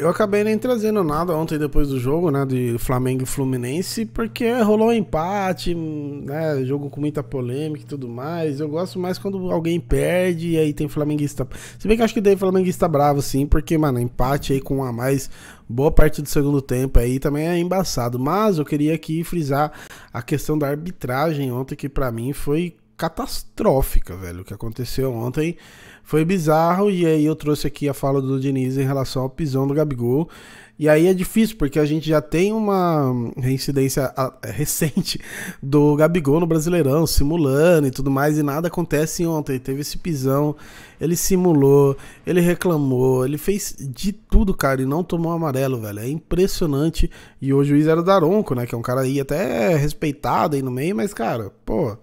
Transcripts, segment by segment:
Eu acabei nem trazendo nada ontem depois do jogo, né, de Flamengo e Fluminense, porque rolou um empate, né, jogo com muita polêmica e tudo mais. Eu gosto mais quando alguém perde e aí tem flamenguista. Se bem que eu acho que daí flamenguista bravo sim, porque mano, empate aí com um a mais boa parte do segundo tempo aí também é embaçado, mas eu queria aqui frisar a questão da arbitragem ontem que para mim foi catastrófica, velho. O que aconteceu ontem foi bizarro. E aí eu trouxe aqui a fala do Diniz em relação ao pisão do Gabigol. E aí é difícil, porque a gente já tem uma reincidência é, recente do Gabigol no Brasileirão, simulando e tudo mais, e nada acontece ontem. Teve esse pisão, ele simulou, ele reclamou, ele fez de tudo, cara, e não tomou amarelo, velho. É impressionante. E o juiz era o Daronco, né? Que é um cara aí até respeitado aí no meio, mas, cara, pô.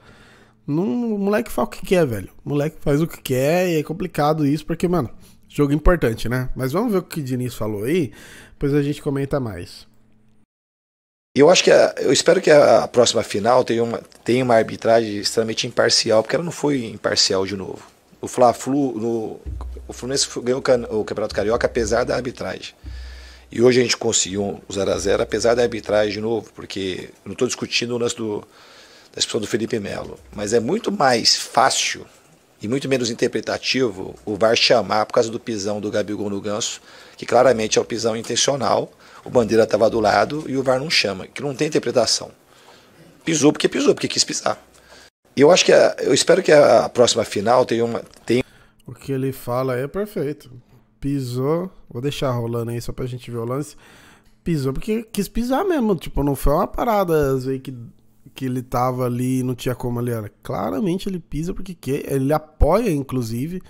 Não, o moleque faz o que quer, velho. O moleque faz o que quer e é complicado isso, porque, mano, jogo importante, né? Mas vamos ver o que o Diniz falou aí, depois a gente comenta mais. Eu acho que a, eu espero que a, próxima final tenha uma, tenha uma arbitragem extremamente imparcial, porque ela não foi imparcial de novo. O Fla-Flu, no, o Fluminense ganhou o Campeonato Carioca apesar da arbitragem. E hoje a gente conseguiu um 0 a 0 apesar da arbitragem de novo, porque não estou discutindo o lance do da expressão do Felipe Melo. Mas é muito mais fácil e muito menos interpretativo o VAR chamar por causa do pisão do Gabigol no ganso, que claramente é o pisão intencional, o Bandeira estava do lado e o VAR não chama, que não tem interpretação. Pisou porque pisou, porque quis pisar. Eu acho que a, eu espero que a próxima final tenha uma tenha... O que ele fala é perfeito. Pisou, vou deixar rolando aí só pra gente ver o lance. Pisou porque quis pisar mesmo, tipo, não foi uma parada às vezes que que ele tava ali e não tinha como ali. Era. Claramente ele pisa porque quer, ele apoia, inclusive.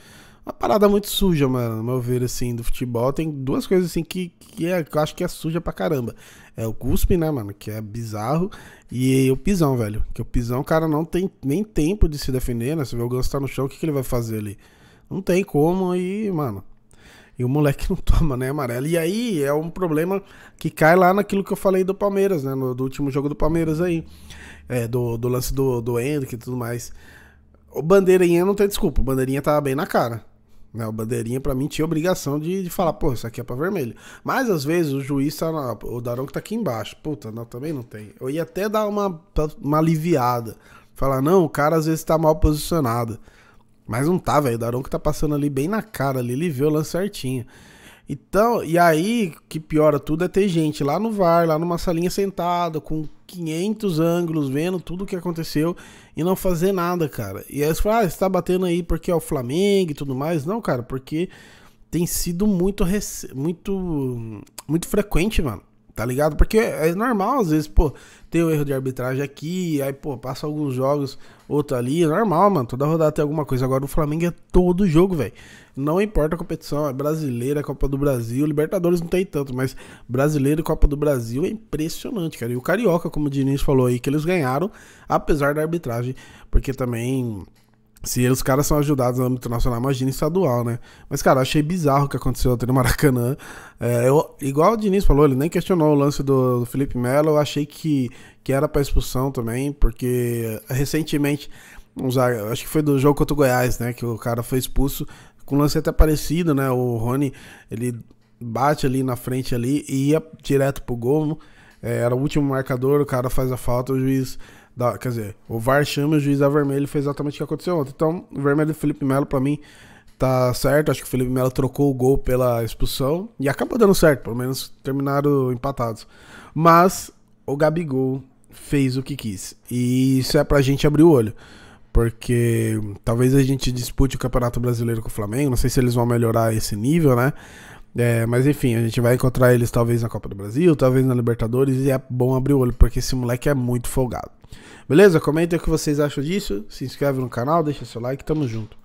Uma parada muito suja, mano, no meu ver, assim, do futebol. Tem duas coisas, assim, que, que, é, que eu acho que é suja pra caramba. É o cuspe, né, mano, que é bizarro. E o pisão, velho. Que o pisão, o cara não tem nem tempo de se defender, né? Se vê o ganso tá no chão, o que, que ele vai fazer ali? Não tem como, e, mano, e o moleque não toma nem né, amarelo. E aí é um problema que cai lá naquilo que eu falei do Palmeiras, né? No, do último jogo do Palmeiras aí. É, do, do lance do, do e tudo mais. O Bandeirinha não tem desculpa, o Bandeirinha tava bem na cara. Né? O Bandeirinha, para mim, tinha obrigação de, de falar, pô, isso aqui é pra vermelho. Mas, às vezes, o juiz tá. Na, o Daronco tá aqui embaixo. Puta, não, também não tem. Eu ia até dar uma, uma aliviada. Falar, não, o cara às vezes tá mal posicionado. Mas não tá, velho. O Daronco tá passando ali bem na cara ali, ele vê o lance certinho. Então, e aí que piora tudo é ter gente lá no VAR, lá numa salinha sentada, com 500 ângulos, vendo tudo o que aconteceu e não fazer nada, cara. E aí você fala, ah, você tá batendo aí porque é o Flamengo e tudo mais. Não, cara, porque tem sido muito, muito, muito frequente, mano. Tá ligado? Porque é normal, às vezes, pô, tem o um erro de arbitragem aqui, aí, pô, passa alguns jogos, outro ali. É normal, mano. Toda rodada tem alguma coisa. Agora o Flamengo é todo jogo, velho. Não importa a competição, é brasileira, Copa do Brasil. Libertadores não tem tanto, mas brasileiro e Copa do Brasil é impressionante, cara. E o Carioca, como o Diniz falou aí, que eles ganharam, apesar da arbitragem, porque também se os caras são ajudados no âmbito nacional, imagina estadual, né? Mas, cara, achei bizarro o que aconteceu ontem no Maracanã. É, eu, igual o Diniz falou, ele nem questionou o lance do, do Felipe Melo. Eu achei que, que era pra expulsão também, porque recentemente, acho que foi do jogo contra o Goiás, né? Que o cara foi expulso com um lance até parecido, né? O Rony, ele bate ali na frente ali e ia direto pro gol. É, era o último marcador, o cara faz a falta, o juiz da, quer dizer, o VAR chama o juiz a vermelho foi exatamente o que aconteceu ontem. Então, o vermelho do Felipe Melo, para mim, tá certo. Acho que o Felipe Melo trocou o gol pela expulsão e acabou dando certo. Pelo menos terminaram empatados. Mas o Gabigol fez o que quis. E isso é pra gente abrir o olho. Porque talvez a gente dispute o Campeonato Brasileiro com o Flamengo. Não sei se eles vão melhorar esse nível, né? É, mas enfim, a gente vai encontrar eles talvez na Copa do Brasil, talvez na Libertadores, e é bom abrir o olho, porque esse moleque é muito folgado. Beleza? Comenta o que vocês acham disso. Se inscreve no canal, deixa seu like. Tamo junto.